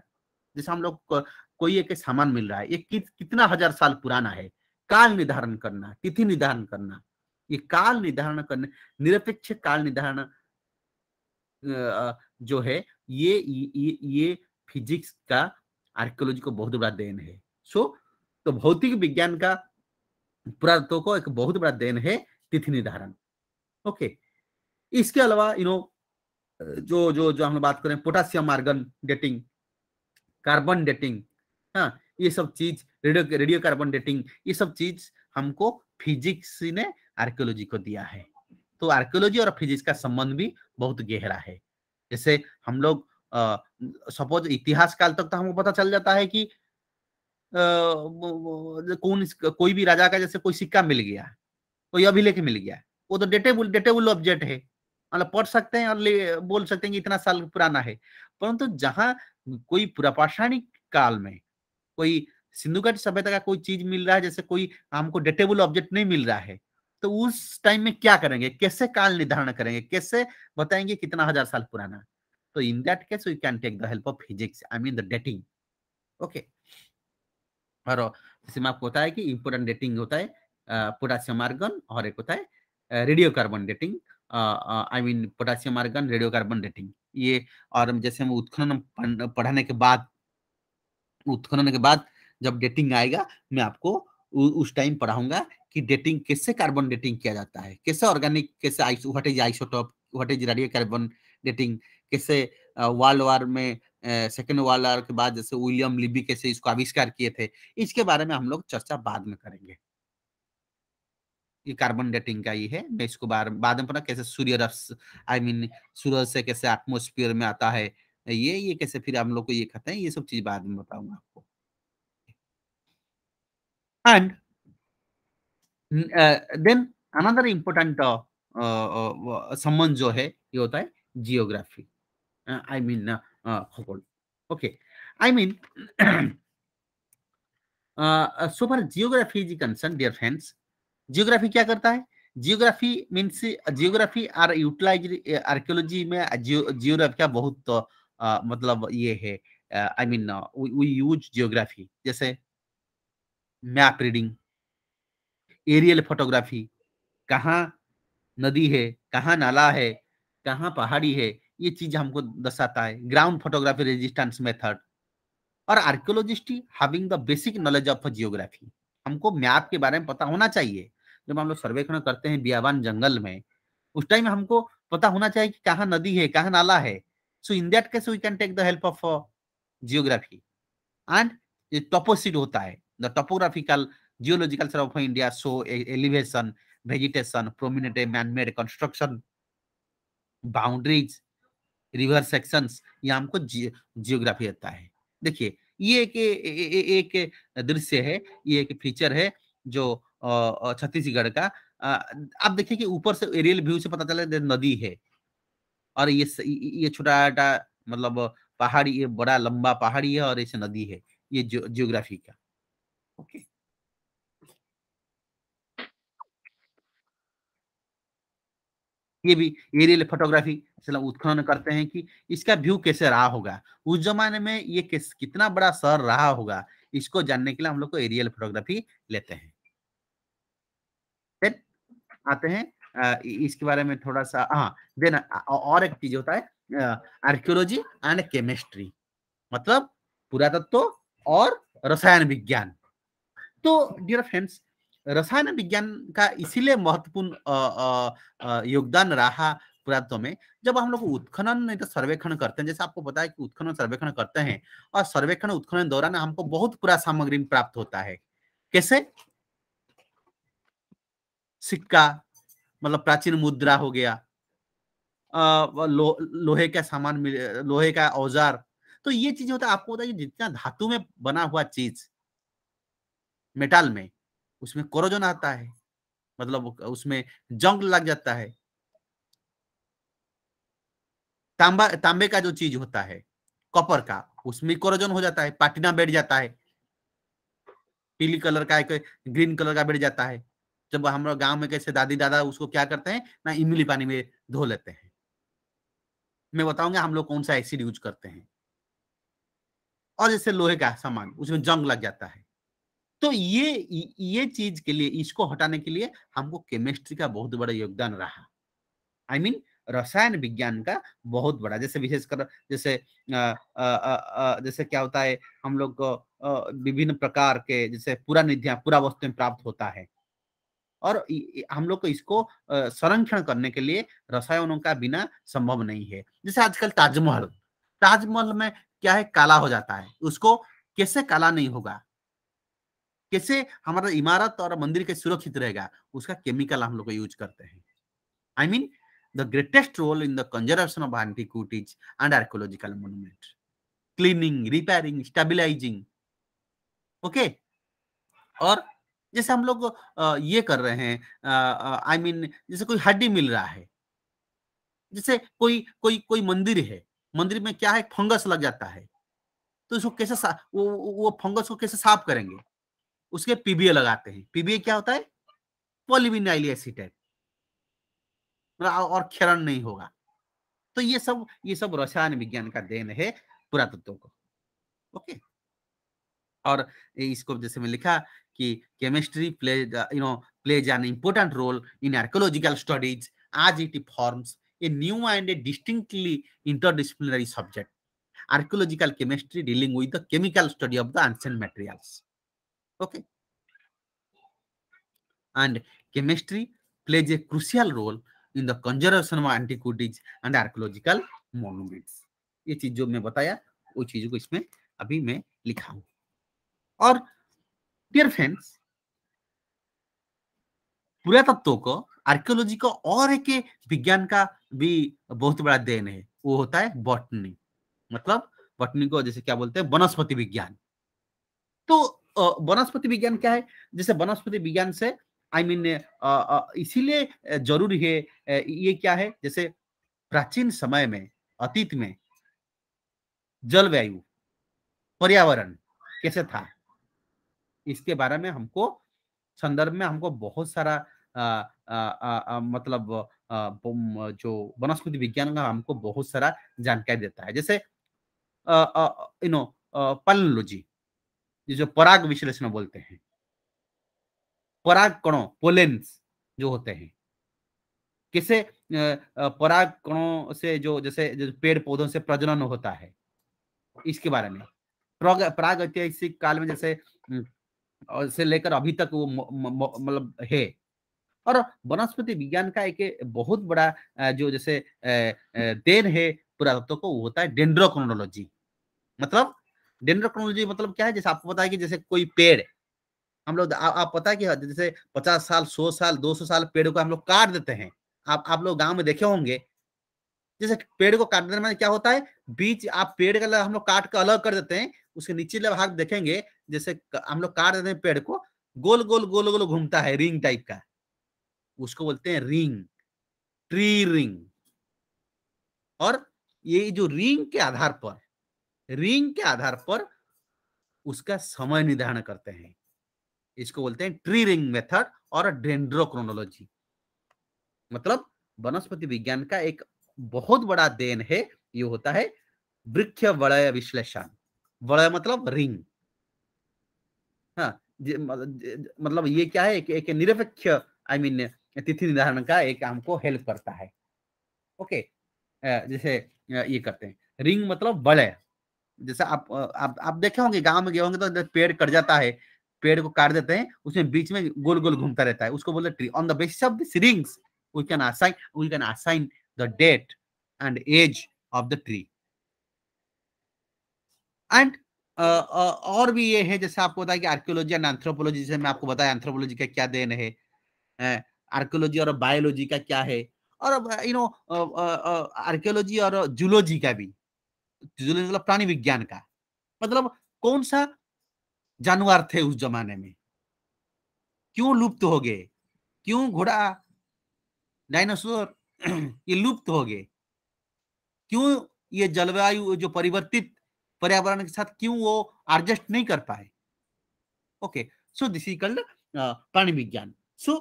जैसे हम लोग को, कोई एक सामान मिल रहा है ये कि, कितना हजार साल पुराना है काल निर्धारण करना तिथि निर्धारण करना ये काल निर्धारण करने निरपेक्ष काल निर्धारण जो है ये ये, ये फिजिक्स का आर्कियोलॉजी को बहुत बड़ा देन है सो तो भौतिक विज्ञान का पुरातत्व को एक बहुत बड़ा देन है तिथि निर्धारण ओके इसके अलावा यू नो जो जो जो हम बात करें potassium argon dating carbon dating हाँ ये सब चीज रेडियो रेडियो कार्बन डेटिंग ये सब चीज हमको फिजिक्स ने आर्कियोलॉजी को दिया है तो आर्कियोलॉजी और फिजिक्स का संबंध भी बहुत गहरा है जैसे हम लोग सपोज इतिहास काल तक तो हमको पता चल जाता है कि कौन कोई भी राजा का जैसे कोई सिक्का मिल गया कोई अभिलेख मिल गया वो तो डेटेबुल डेटेबुल ऑब्जेक्ट है मतलब पढ़ सकते हैं और बोल सकते हैं कि इतना साल पुराना है परंतु तो जहाँ कोई पुरापाषाणिक काल में कोई सिंधु घाटी सभ्यता का कोई चीज मिल रहा है जैसे कोई हमको डेटेबुल ऑब्जेक्ट नहीं मिल रहा है तो उस टाइम में क्या करेंगे कैसे काल निर्धारण करेंगे कैसे बताएंगे कितना हजार साल पुराना तो in that case we can take the help of physics I mean the dating okay और इसमें आपको होता है कि इम्पोर्टेंट डेटिंग होता है पोटासियम आर्गन और एक होता है radio carbon dating I mean potassium argon radio carbon dating ये और जैसे हम उत्खनन पढ़ाने के बाद उत्खनन के बाद जब डेटिंग आएगा मैं आपको उ, उस टाइम पढ़ाऊंगा कि डेटिंग कैसे कार्बन डेटिंग किया जाता है कैसे ऑर्गेनिक कैसे आइसो what is isotope what is radio carbon dating कैसे वर्ल्ड वार में सेकेंड वर्ल्ड वॉर के बाद जैसे विलियम लिबी कैसे इसको आविष्कार किए थे इसके बारे में हम लोग चर्चा बाद में करेंगे ये कार्बन डेटिंग का ही है मैं इसको बार बाद में पता कैसे सूर्य रस आई मीन सूरज से कैसे एटमोस्फियर में आता है ये ये कैसे फिर हम लोग को ये खाते हैं ये सब चीज बाद में बताऊंगा आपको एंड देन अनदर another संबंध जो है ये होता है geography I mean okay I mean so far geography is concern dear friends geography क्या करता है geography means geography are utilize archaeology में जियोग्राफी का बहुत तो, आ, मतलब ये है I mean we use geography जैसे मैप रीडिंग एरियल फोटोग्राफी कहाँ नदी है कहाँ नाला है कहाँ पहाड़ी है ये चीज हमको दर्शाता है ग्राउंड फोटोग्राफी रेजिस्टेंस मेथड और archaeologist having the basic knowledge of geography हमको मैप के बारे में पता होना चाहिए जब हम लोग सर्वेक्षण करते हैं बियाबान जंगल में उस टाइम हमको पता होना चाहिए कि कहाँ नदी है कहाँ नाला है so in that case we can take the help of geography and toposheet होता है the topographical geological survey of India show elevation vegetation prominent manmade construction boundaries river section या हमको जियोग्राफी आता है देखिए ये एक एक दृश्य है ये एक फीचर है जो छत्तीसगढ़ का आप देखिए कि ऊपर से एरियल व्यू से पता चला नदी है और ये ये छोटा छोटा मतलब पहाड़ी ये बड़ा लंबा पहाड़ी है और इसे नदी है ये जियोग्राफी का ओके okay. ये भी एरियल फोटोग्राफी उत्खनन करते हैं कि इसका व्यू कैसे रहा होगा उस जमाने में ये कितना बड़ा शहर रहा होगा इसको जानने के लिए हम लोग को एरियल फोटोग्राफी लेते हैं आते हैं इसके बारे में थोड़ा सा हाँ देन और एक चीज होता है आर्कियोलॉजी एंड केमिस्ट्री मतलब पुरातत्व तो और रसायन विज्ञान तो डियर फ्रेंड्स रसायन विज्ञान का इसीलिए महत्वपूर्ण योगदान रहा पुरातत्व में जब हम लोग उत्खनन नहीं तो सर्वेक्षण करते हैं जैसे आपको पता है कि उत्खनन सर्वेक्षण करते हैं और सर्वेक्षण उत्खनन दौरान हमको बहुत पूरा सामग्री प्राप्त होता है कैसे सिक्का मतलब प्राचीन मुद्रा हो गया आ, लो, लोहे का सामान लोहे का औजार तो ये चीज होता है आपको होता है जितना धातु में बना हुआ चीज मेटाल में उसमें कोरोजन आता है मतलब उसमें जंग लग जाता है तांबा तांबे का जो चीज होता है कॉपर का उसमें कोरोजन हो जाता है पाटिना बैठ जाता है पीली कलर का एक ग्रीन कलर का बैठ जाता है जब हम लोग गांव में कैसे दादी दादा उसको क्या करते हैं ना इमली पानी में धो लेते हैं मैं बताऊंगा हम लोग कौन सा एसिड यूज करते हैं और जैसे लोहे का सामान उसमें जंग लग जाता है तो ये ये चीज के लिए इसको हटाने के लिए हमको केमिस्ट्री का बहुत बड़ा योगदान रहा आई I मीन mean, रसायन विज्ञान का बहुत बड़ा जैसे विशेषकर जैसे आ, आ, आ, जैसे क्या होता है हम लोग को विभिन्न प्रकार के जैसे पूरा निधिया पूरा वस्तु में प्राप्त होता है और हम लोग को इसको संरक्षण करने के लिए रसायनों का बिना संभव नहीं है जैसे आजकल ताजमहल ताजमहल में क्या है काला हो जाता है उसको कैसे काला नहीं होगा कैसे हमारा इमारत और मंदिर के सुरक्षित रहेगा उसका केमिकल हम लोग यूज करते हैं I mean the greatest role in the conservation of antiquities and archaeological monument cleaning repairing stabilizing okay और जैसे हम लोग ये कर रहे हैं आई मीन जैसे कोई हड्डी मिल रहा है जैसे कोई कोई कोई मंदिर है मंदिर में क्या है फंगस लग जाता है तो इसको कैसे वो वो फंगस को कैसे साफ करेंगे उसके पीबीए लगाते हैं पीबीए क्या होता है पोलिविनाइल एसिटेट मतलब और क्षरण नहीं होगा तो ये सब ये सब रसायन विज्ञान का देन है पुरातत्व को ओके और इसको जैसे मैं लिखा कि chemistry play you know plays an important role in archaeological studies आज it forms a new and a distinctly interdisciplinary subject archaeological chemistry dealing with the chemical study of the ancient materials Okay. And chemistry plays a crucial role in the conservation of antiquities and archaeological monuments. ye cheez jo main bataya wo cheez ko isme abhi main likha hu aur dear friends पुरातत्व को archaeology का और एक विज्ञान का भी बहुत बड़ा देन है वो होता है बॉटनी मतलब बॉटनी को जैसे क्या बोलते हैं वनस्पति विज्ञान तो वनस्पति विज्ञान क्या है जैसे वनस्पति विज्ञान से आई I मीन mean, इसीलिए जरूरी है ये क्या है जैसे प्राचीन समय में अतीत में जलवायु पर्यावरण कैसे था इसके बारे में हमको संदर्भ में हमको बहुत सारा आ, आ, आ, आ, मतलब आ, जो वनस्पति विज्ञान का हमको बहुत सारा जानकारी देता है जैसे यू नो पैलनोलॉजी जो पराग विश्लेषण बोलते हैं पराग कणों पोलेन्स जो होते हैं किसे पराग कणों से जो जैसे जो पेड़ पौधों से प्रजनन होता है इसके बारे में प्राग ऐतिहासिक काल में जैसे से लेकर अभी तक वो मतलब है और वनस्पति विज्ञान का एक बहुत बड़ा जो जैसे देन है पुरातत्व को वो होता है डेंड्रोक्रोनोलॉजी मतलब डेंड्रोक्रोनोलॉजी मतलब क्या है जैसे आपको पता है कि जैसे कोई पेड़ हम लोग आप पता है कि हाँ, जैसे पचास साल सौ साल दो सौ साल पेड़ को हम लोग काट देते हैं आप आप लोग गांव में देखे होंगे जैसे पेड़ को काटने में क्या होता है बीच आप पेड़ का हम लोग काट कर अलग कर देते हैं उसके नीचे भाग देखेंगे जैसे हम लोग काट देते हैं पेड़ को गोल गोल गोल गोल घूमता है रिंग टाइप का उसको बोलते हैं रिंग ट्री रिंग और ये जो रिंग के आधार पर रिंग के आधार पर उसका समय निर्धारण करते हैं इसको बोलते हैं ट्री रिंग मेथड और डेंड्रोक्रोनोलॉजी मतलब वनस्पति विज्ञान का एक बहुत बड़ा देन है ये होता है वृक्ष वलय विश्लेषण वलय मतलब रिंग हाँ मतलब ये क्या है एक, निरपेक्ष आई मीन तिथि निर्धारण का एक हमको हेल्प करता है ओके जैसे ये करते हैं रिंग मतलब वलय जैसे आप आप आप देखे होंगे गांव में गए होंगे तो पेड़ कट जाता है पेड़ को काट देते हैं उसमें बीच में गोल गोल घूमता रहता है उसको बोलते tree on the basis of this rings we can assign we can assign the date and age of the tree and और भी ये है जैसे आपको बताया कि आर्कियोलॉजी एंड एंथ्रोपोलॉजी जैसे मैं आपको बताया एंथ्रोपोलॉजी का क्या देन है आर्कियोलॉजी और बायोलॉजी का क्या है और यू नो आर्कियोलॉजी और जूलॉजी का भी जूलॉजी मतलब प्राणी विज्ञान का मतलब कौन सा जानवर थे उस जमाने में क्यों लुप्त हो गए क्यों घोड़ा डायनासोर ये लुप्त हो गए क्यों ये जलवायु जो परिवर्तित पर्यावरण के साथ क्यों वो एडजस्ट नहीं कर पाए okay so this is called प्राणी विज्ञान सो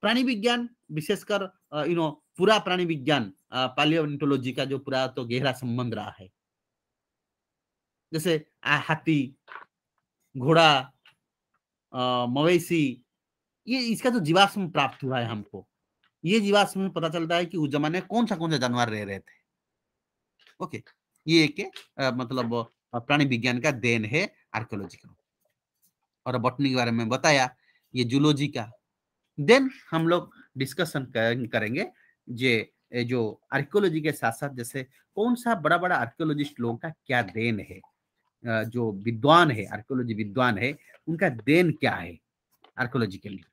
प्राणी विज्ञान विशेषकर यू uh, नो पूरा प्राणी विज्ञान पालियोन्टोलॉजी uh, का जो पूरा तो गहरा संबंध रहा है जैसे हाथी घोड़ा मवेशी ये इसका जो जीवाश्म प्राप्त हुआ है हमको ये जीवाश्म में पता चलता है कि उस जमाने कौन सा कौन सा जानवर रह रहे थे ओके ये एक मतलब प्राणी विज्ञान का देन है आर्कियोलॉजी का और बॉटनी के बारे में बताया ये जूलॉजी का देन हम लोग डिस्कशन करेंगे जे जो आर्कियोलॉजी के साथ साथ जैसे कौन सा बड़ा बड़ा आर्कियोलॉजिस्ट लोगों का क्या देन है जो विद्वान है आर्कियोलॉजी विद्वान है उनका देन क्या है आर्कियोलॉजी के लिए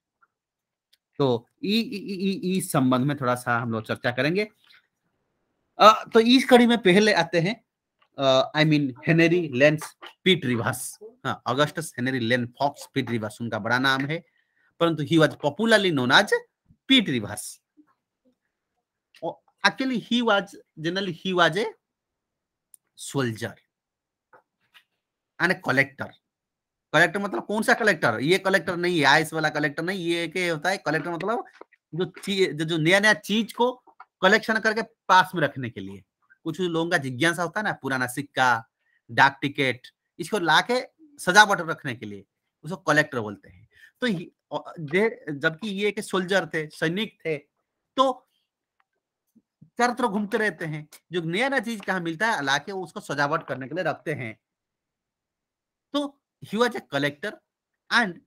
तो इस संबंध में थोड़ा सा हम लोग चर्चा करेंगे आ, तो इस कड़ी में पहले आते हैं I mean Henry Lane Pitt Rivers August Henry Lane Fox Pitt Rivers उनका बड़ा नाम है परंतु he was popularly known as Pitt Rivers actually he was generally he was a soldier and collector collector मतलब कौन सा कलेक्टर ये collector नहीं है आइस वाला कलेक्टर नहीं ये के होता है कलेक्टर मतलब जो चीज जो नया नया चीज को कलेक्शन करके पास में रखने के लिए कुछ लोगों का जिज्ञासा होता है ना पुराना सिक्का डाक टिकट इसको ला के सजावट रखने के लिए उसको कलेक्टर बोलते हैं तो जबकि ये के सोल्जर थे सैनिक थे तो चार तरफ घूमते रहते हैं जो नया नया चीज कहा मिलता है लाके उसको सजावट करने के लिए रखते हैं तो he was a collector and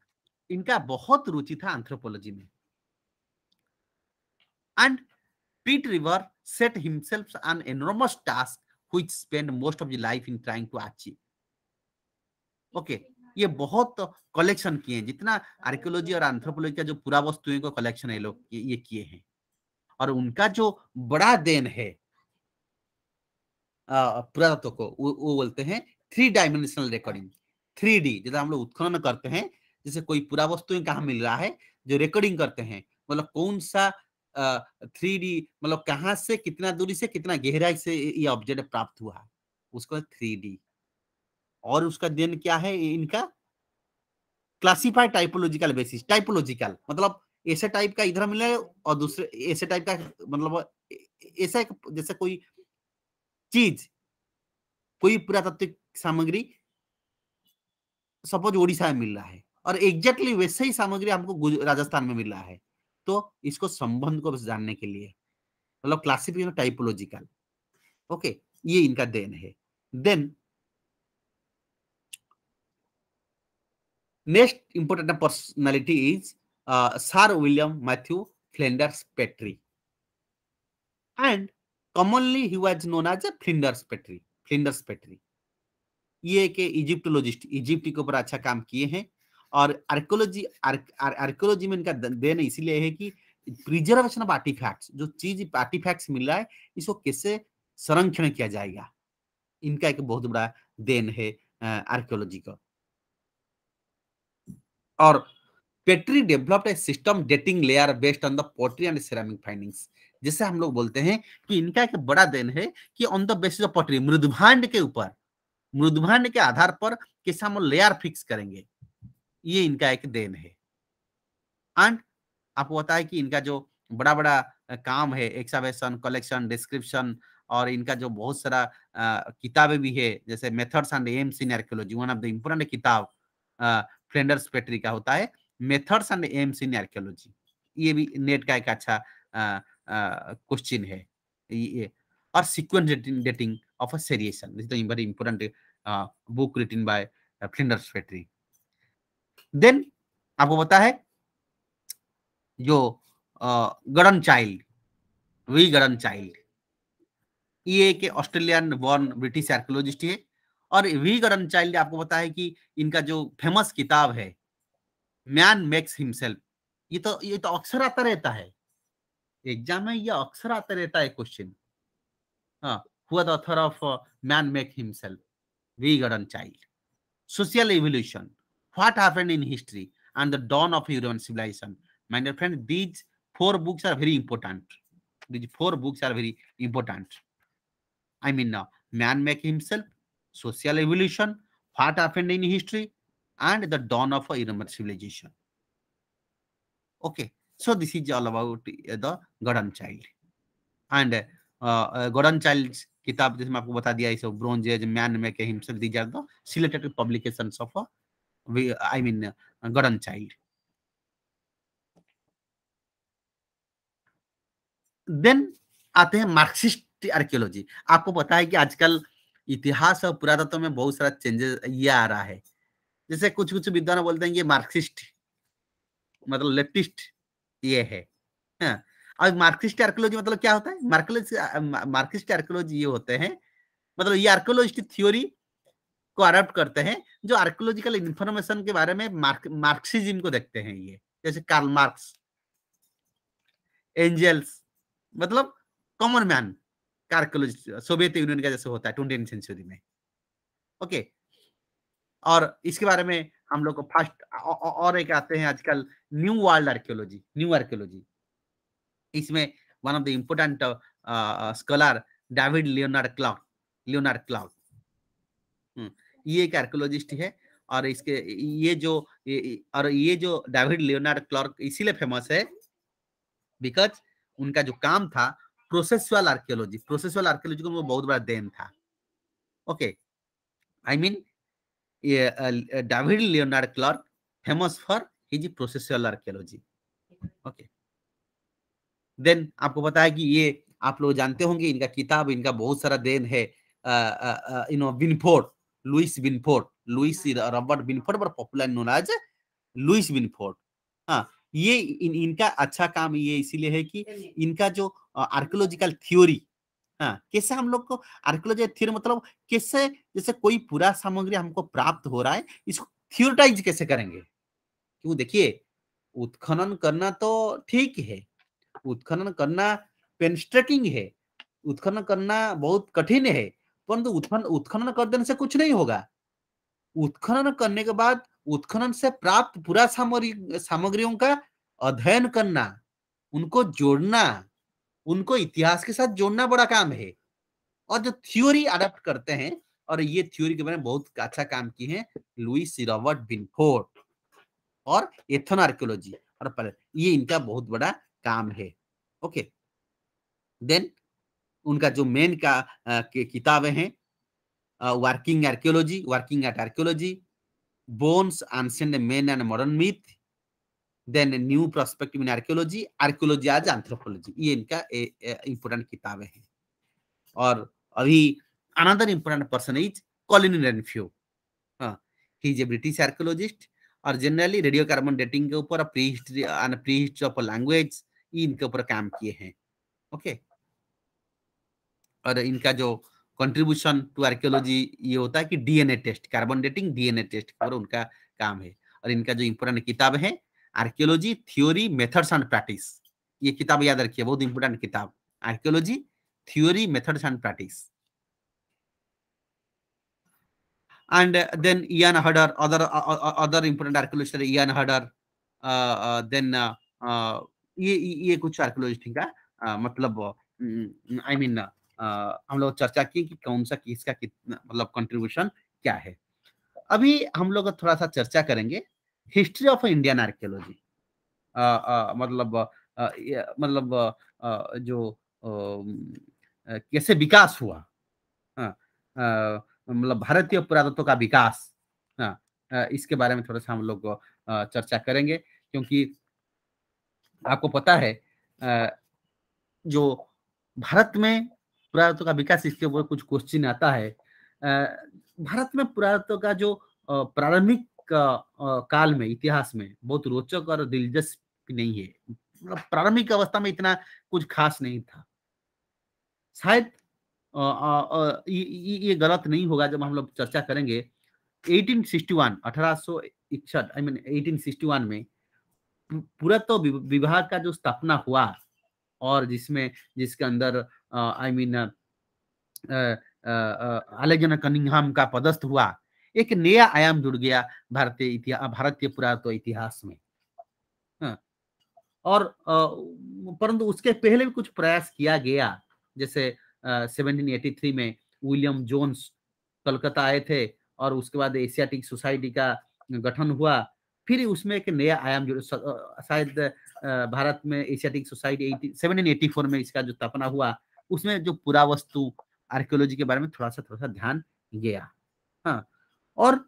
इनका बहुत रुचि था एंथ्रोपोलॉजी में and Pitt River set himself an enormous task which spend most of the life in trying to achieve okay ये बहुत कलेक्शन किए हैं जितना आर्कियोलॉजी और एंथ्रोपोलॉजी का जो पूरा वस्तुएं को कलेक्शन है लोग ये किए हैं और उनका जो बड़ा देन है पुरातत्व को वो, वो बोलते हैं three dimensional recording three D जैसे हम लोग उत्खनन करते हैं जैसे कोई पूरा वस्तु कहाँ मिल रहा है जो रिकॉर्डिंग करते हैं मतलब कौन सा थ्री डी मतलब कहाँ से कितना दूरी से कितना गहराई से ये ऑब्जेक्ट प्राप्त हुआ उसको थ्री डी और उसका अध्ययन क्या है इनका क्लासिफाइड टाइपोलॉजिकल बेसिस टाइपोलॉजिकल मतलब ऐसे टाइप का इधर मिले और दूसरे ऐसे टाइप का मतलब ऐसा जैसे कोई चीज कोई पुरातत्विक सामग्री सपोज ओडिशा में मिल रहा है और एग्जैक्टली वैसे ही सामग्री आपको राजस्थान में मिल रहा है तो इसको संबंध को जानने के लिए मतलब क्लासिफिकेशन टाइपोलॉजिकल ओके ये इनका देन है then next important personality is sir William Matthew Flinders Petrie and commonly he was known as Flinders Petrie Flinders Petrie ये के इजिप्टोलॉजिस्ट इजिप्ट के ऊपर अच्छा काम किए हैं और आर्कोलॉजी आर्कोलॉजी में इनका देन इसीलिए है कि प्रिजर्वेशन ऑफ आर्टिफैक्ट्स जो चीज आर्टिफैक्ट्स मिल रहा है इसको कैसे संरक्षण किया जाएगा इनका एक बहुत बड़ा देन है आर्कियोलॉजी का और Petrie developed system dating layer based on the pottery and ceramic findings जैसे हम लोग बोलते हैं कि इनका एक बड़ा देन है कि on the basis of pottery मृदभांड के ऊपर मृदभांड के आधार पर किसान लेयर फिक्स करेंगे ये इनका एक देन है एंड आपको बताए कि इनका जो बड़ा बड़ा काम है एक्सावेशन कलेक्शन डिस्क्रिप्शन और इनका जो बहुत सारा किताबें भी है जैसे methods and aims in archaeology one of the important किताब फ्लेंडर्स पेट्री का होता है methods and aims in archaeology ये भी नेट का एक अच्छा क्वेश्चन है ये और sequence dating of a seriation. This is the very important uh, book written by uh, Flinders Petrie. Then आपको पता है जो Gordon Childe V Gordon Childe ये एक ऑस्ट्रेलियन बॉर्न ब्रिटिश आर्कोलॉजिस्ट है और वी गडन चाइल्ड आपको पता है कि इनका जो फेमस किताब है मैन मेक्स हिमसेल्फ ये तो ये तो अक्सर आता रहता है एग्जाम में ये अक्सर आता रहता है क्वेश्चन हाँ who are the author of uh, man make himself vegan child social evolution what happened in history and the dawn of human civilization my dear friend these four books are very important these four books are very important i mean uh, man make himself social evolution what happened in history and the dawn of human civilization okay so this is all about uh, the garden child and uh, Gordon Childe किताब जैसे मैं आपको बता दिया इसे bronze age man में make himself दी जा दो तो selected publication of I mean Gordon Childe then आते हैं मार्क्सिस्ट आर्कियोलॉजी आपको पता है कि आजकल इतिहास और पुरातत्व में बहुत सारा चेंजेस ये आ रहा है जैसे कुछ कुछ विद्वान बोलते हैं ये मार्क्सिस्ट मतलब लेफ्टिस्ट ये है हाँ? और मार्क्सिस्ट आर्कोलॉजी मतलब क्या होता है मार्कोलॉजी मार्क्सिस्ट आर्कोलॉजी ये होते हैं मतलब ये आर्कोलॉजिस्ट थ्योरी को अडॉप्ट करते हैं जो आर्कोलॉजिकल इंफॉर्मेशन के बारे में मार्क्सिज्म को देखते हैं ये जैसे कार्ल मार्क्स एंजल्स मतलब common man archaeologist Soviet Union का जैसे होता है ट्वेंटी सेंचुरी में ओके और इसके बारे में हम लोग को फर्स्ट और एक आते हैं आजकल new world archaeology new archaeology इसमें one of the important scholar David Leonard Clarke Leonard Clarke ये एक आर्कोलॉजिस्ट है और इसके ये जो ये, और ये जो डेविड लियोनार्ड क्लॉर्क इसीलिए फेमस है बिकॉज उनका जो काम था प्रोसेसुअल आर्कियोलॉजी प्रोसेसुअल आर्कियोलॉजी को बहुत बड़ा देन था okay I mean David Leonard Clarke famous for his processual archaeology okay then आपको पता है कि ये आप लोग जानते होंगे इनका किताब इनका बहुत सारा देन है you know Binford Lewis Binford Lewis हाँ। Robert Binford but popular known as Lewis Binford हाँ ये इन, इनका अच्छा काम ये इसीलिए है कि इनका जो आर्कोलॉजिकल थ्योरी हाँ कैसे हम लोग को आर्कोलॉजिकल थ्योरी मतलब कैसे जैसे कोई पूरा सामग्री हमको प्राप्त हो रहा है इसको थियोरटाइज कैसे करेंगे क्यों देखिए उत्खनन करना तो ठीक है उत्खनन करना पेनस्ट्रकिंग है उत्खनन करना बहुत कठिन है परंतु उत्खनन उत्खनन कर देने से कुछ नहीं होगा उत्खनन करने के बाद उत्खनन से प्राप्त पूरा सामग्री सामग्रियों का अध्ययन करना उनको जोड़ना उनको इतिहास के साथ जोड़ना बड़ा काम है और जो थ्योरी अडप्ट करते हैं और ये थ्योरी के बारे में बहुत अच्छा काम की है लुई रॉबर्ट बिनफोर्ड और एथन आर्कियोलॉजी और ये इनका बहुत बड़ा काम है ओके देन उनका जो मेन का किताबें हैं working archaeology working at archaeology bones ancient men and modern myth then new prospective in archaeology archaeology archaeology as ये इनका इंपोर्टेंट किताबें हैं और अभी another important person is Colin Renfrew he is a British archaeologist और generally radio carbon dating के ऊपर prehistory and prehistory of language इनके ऊपर काम किए हैं ओके और इनका जो कंट्रीब्यूशन टू आर्कियोलॉजी ये होता है कि DNA test carbon dating DNA test पर उनका काम है और इनका जो इम्पोर्टेंट किताब है archaeology theory methods and practice ये किताब याद रखिए बहुत इंपोर्टेंट किताब archaeology theory methods and practice and then Ian Hudder, other uh, other important archaeologist Ian Hudder, uh, uh, then uh, uh ये ये कुछ आर्कोलॉजिस्ट का मतलब आई मीन हम लोग चर्चा किए कि कौन सा का कितना मतलब कंट्रीब्यूशन क्या है अभी हम लोग थोड़ा सा चर्चा करेंगे हिस्ट्री ऑफ इंडियन आर्कियोलॉजी मतलब आ, मतलब आ, जो आ, कैसे विकास हुआ मतलब भारतीय पुरातत्व का विकास इसके बारे में थोड़ा सा हम लोग चर्चा करेंगे क्योंकि आपको पता है जो भारत में पुरातत्व का विकास इसके ऊपर कुछ क्वेश्चन आता है भारत में पुरातत्व का जो प्रारंभिक काल में इतिहास में बहुत रोचक और दिलचस्प नहीं है मतलब प्रारंभिक अवस्था में इतना कुछ खास नहीं था शायद ये गलत नहीं होगा जब हम लोग चर्चा करेंगे 1861 1861 आई I मीन mean 1861 में पुरातत्व तो विभाग का जो स्थापना हुआ और जिसमें जिसके अंदर आई मीन अलेक्जेंडर कनिंगहम का पदस्थ हुआ एक नया आयाम जुड़ गया भारतीय इतिहास भारत के पुरातत्व इतिहास में हाँ। और परंतु उसके पहले भी कुछ प्रयास किया गया जैसे आ, 1783 में विलियम जोन्स कलकत्ता आए थे और उसके बाद एशियाटिक सोसाइटी का गठन हुआ फिर उसमें एक नया आयाम जो शायद भारत में Asiatic Society seventeen eighty four में इसका जो स्थापना हुआ उसमें जो पुरावस्तु आर्कियोलॉजी के बारे में थोड़ा सा थोड़ा सा ध्यान गया हाँ और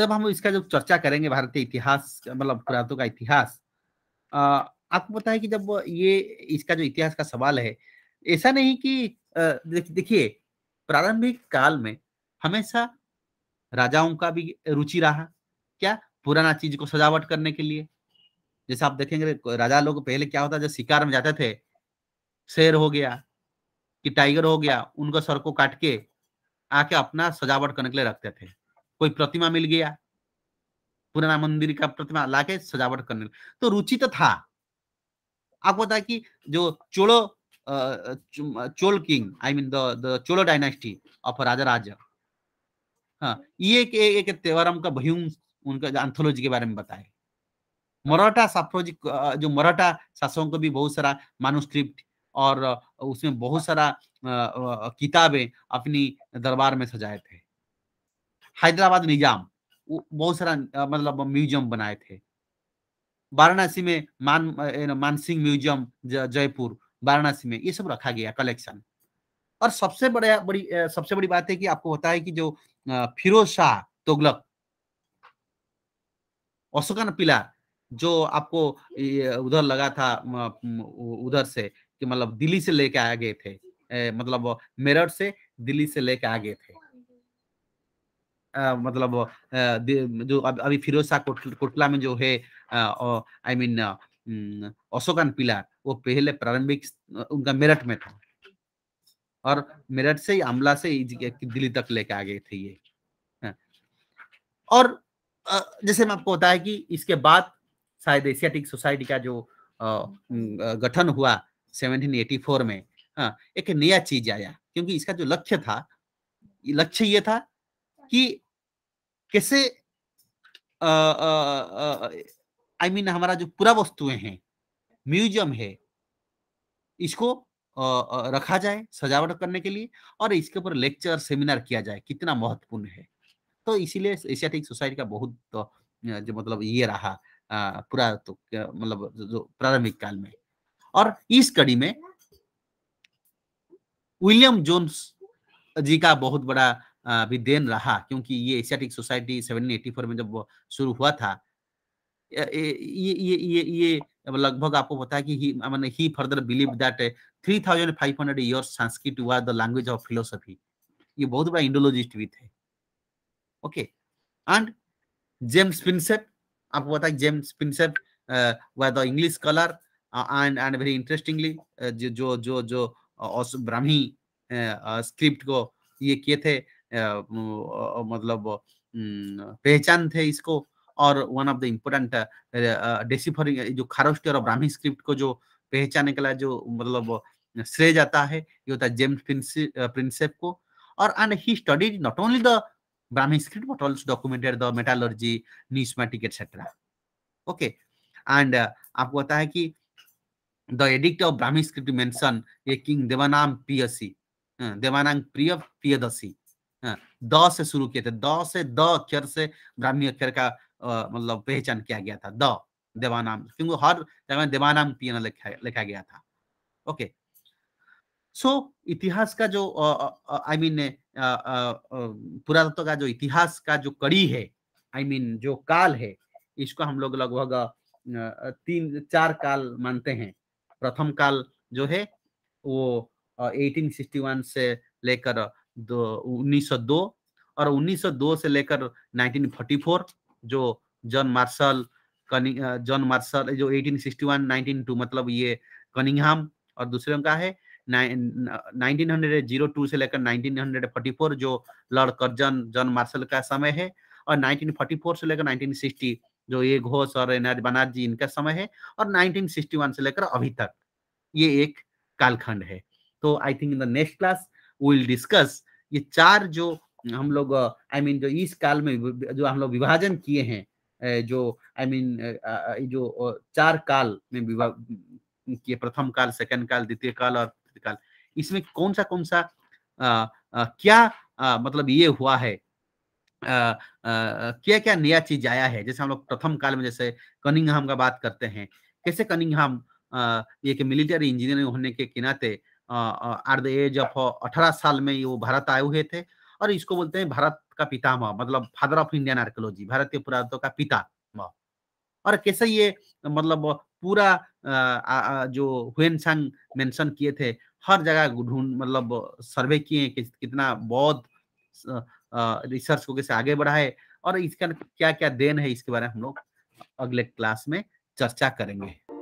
जब हम इसका जब चर्चा करेंगे भारतीय इतिहास मतलब पुरातों का इतिहास आपको पता है कि जब ये इसका जो इतिहास का सवाल है ऐसा नहीं कि देखिए प्रारंभिक काल में हमेशा राजाओं का भी रुचि रहा क्या पुराना चीज को सजावट करने के लिए जैसे आप देखेंगे राजा लोग पहले क्या होता जब शिकार में जाते थे शेर हो गया कि टाइगर हो गया उनका सर को काट के आके अपना सजावट करने के लिए रखते थे कोई प्रतिमा मिल गया पुराना मंदिर का प्रतिमा लाके सजावट करने तो रुचि तो था आपको पता है कि जो Chola Chola king I mean the Chola dynasty of Raja Raja हाँ ये एक, एक, एक त्योहार का भयूम उनका एंथोलॉजी के बारे में बताए हाँ। मराठा साफ्रोजी जो मराठा शासकों को भी बहुत सारा मानुस्क्रिप्ट और उसमें बहुत सारा किताबें अपनी दरबार में सजाए थे हैदराबाद निजाम बहुत सारा मतलब म्यूजियम बनाए थे वाराणसी में मान मानसिंह म्यूजियम जयपुर वाराणसी में ये सब रखा गया कलेक्शन और सबसे बड़ा बड़ी सबसे बड़ी बात है कि आपको होता है कि जो फिरोज शाह तुगलक अशोकन पिलार जो आपको उधर लगा था उधर से कि मतलब दिल्ली से लेके आ गए थे मतलब मेरठ से दिल्ली से लेके आ गए थे आ, मतलब जो अभी फिरोज शाह कोटला में जो है आई मीन अशोकन पिलार वो पहले प्रारंभिक उनका मेरठ में था और मेरठ से आमला से दिल्ली तक लेके आ गए थे ये हाँ। और जैसे मैं आपको बताया कि इसके बाद शायद एशियाटिक सोसाइटी का जो गठन हुआ 1784 में हाँ, एक नया चीज आया क्योंकि इसका जो लक्ष्य था लक्ष्य ये था कि कैसे आई मीन I mean, हमारा जो पूरा वस्तुएं हैं म्यूजियम है इसको रखा जाए सजावट करने के लिए और इसके ऊपर लेक्चर सेमिनार किया जाए कितना महत्वपूर्ण है तो इसीलिए एशियाटिक सोसाइटी का बहुत तो जो मतलब ये रहा पूरा तो मतलब जो प्रारंभिक काल में और इस कड़ी में विलियम जोन्स जी का बहुत बड़ा भी देन रहा क्योंकि ये एशियाटिक सोसाइटी 1784 में जब शुरू हुआ था ये ये ये ये लगभग आपको पता है कि ही मैंने he further believe that 3500 years Sanskrit was the language of philosophy ये बहुत बड़ा इंडोलॉजिस्ट भी थे Okay. And James Pinsep, आपको बताए जेम्स पिंसेप वह the English colour and and very interestingly जो जो जो ब्राह्मी स्क्रिप्ट को ये किए थे मतलब पहचान थे इसको और one of the important deciphering जो खारोस्टी और ब्राह्मी स्क्रिप्ट को जो पहचाने के लिए जो मतलब श्रेय जाता है ये होता है जेम्स प्रिंसेप को और and he studied not only the Brahmi script, but also documented the metallurgy, numismatic, etc. Okay, and uh, आपको पता है कि the edict of Brahmi script mention a king Devanam Piyasi, uh, Devanang Priya Piyadasi. Uh, द से शुरू किए थे the से द अक्षर से ब्राह्मी अक्षर का मतलब पहचान किया गया था द देवानाम क्योंकि हर जगह में देवानाम पियन लिखा लिखा गया था ओके okay. सो so, इतिहास का जो आई मीन पुरातत्व का जो इतिहास का जो कड़ी है आई I मीन mean, जो काल है इसको हम लोग लगभग तीन चार काल मानते हैं प्रथम काल जो है वो 1861 से लेकर दो 1902 और 1902 से लेकर 1944 जो जॉन मार्शल जॉन मार्शल जो 1861 1902 मतलब ये कनिंगहाम और दूसरे का है 1902 से लेकर 1944 जो लॉर्ड कर्जन जॉन मार्शल का समय है और 1944 से लेकर 1960 जो ये घोष और एनआर बनार्जी इनका समय है और 1961 से लेकर अभी तक ये एक कालखंड है तो I think in the next class will discuss ये चार जो हम लोग आई I मीन mean, जो इस काल में जो हम लोग विभाजन किए हैं जो आई I मीन mean, जो चार काल में विभाग किए प्रथम काल सेकंड काल द्वितीय काल और इसमें कौन सा कौन सा आ, आ, क्या आ, मतलब ये हुआ है आ, आ, क्या क्या नया चीज आया है जैसे हम लोग प्रथम काल में जैसे कनिंगहाम का बात करते हैं कैसे कनिंगहाम एक मिलिट्री इंजीनियर होने के किनाते एट द एज ऑफ अठारह साल में वो भारत आए हुए थे और इसको बोलते हैं भारत का पिता मतलब फादर ऑफ इंडियन आर्कोलॉजी भारतीय पुरातत्व का पिता और कैसे ये मतलब पूरा जो हुएन सांग मेंशन किए थे हर जगह ढूंढ मतलब सर्वे किए कि कितना बौद्ध रिसर्च को कैसे आगे बढ़ाए और इसका क्या क्या देन है इसके बारे में हम लोग अगले क्लास में चर्चा करेंगे